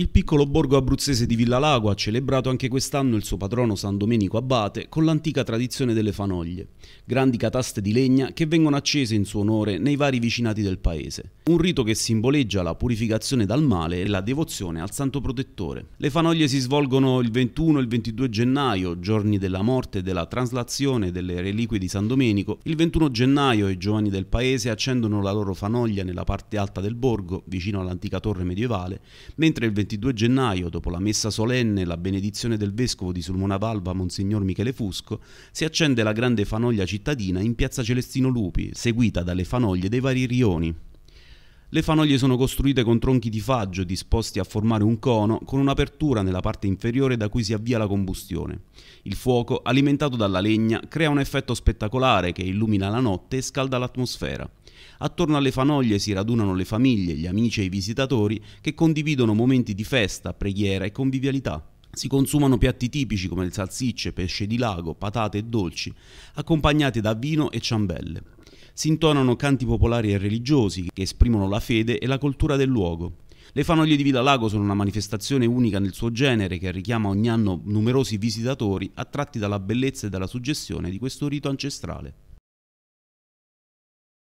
Il piccolo borgo abruzzese di Villa Lago ha celebrato anche quest'anno il suo patrono San Domenico Abate con l'antica tradizione delle fanoglie, grandi cataste di legna che vengono accese in suo onore nei vari vicinati del paese. Un rito che simboleggia la purificazione dal male e la devozione al santo protettore. Le fanoglie si svolgono il 21 e il 22 gennaio, giorni della morte e della traslazione delle reliquie di San Domenico. Il 21 gennaio i giovani del paese accendono la loro fanoglia nella parte alta del borgo, vicino all'antica torre medievale, mentre il 22 22 gennaio, dopo la messa solenne e la benedizione del vescovo di Sulmonavalva Monsignor Michele Fusco, si accende la grande fanoglia cittadina in piazza Celestino Lupi, seguita dalle fanoglie dei vari rioni. Le fanoglie sono costruite con tronchi di faggio disposti a formare un cono con un'apertura nella parte inferiore da cui si avvia la combustione. Il fuoco, alimentato dalla legna, crea un effetto spettacolare che illumina la notte e scalda l'atmosfera. Attorno alle fanoglie si radunano le famiglie, gli amici e i visitatori che condividono momenti di festa, preghiera e convivialità. Si consumano piatti tipici come le salsicce, pesce di lago, patate e dolci, accompagnati da vino e ciambelle. Si intonano canti popolari e religiosi che esprimono la fede e la cultura del luogo. Le fanoglie di Villa Lago sono una manifestazione unica nel suo genere che richiama ogni anno numerosi visitatori attratti dalla bellezza e dalla suggestione di questo rito ancestrale.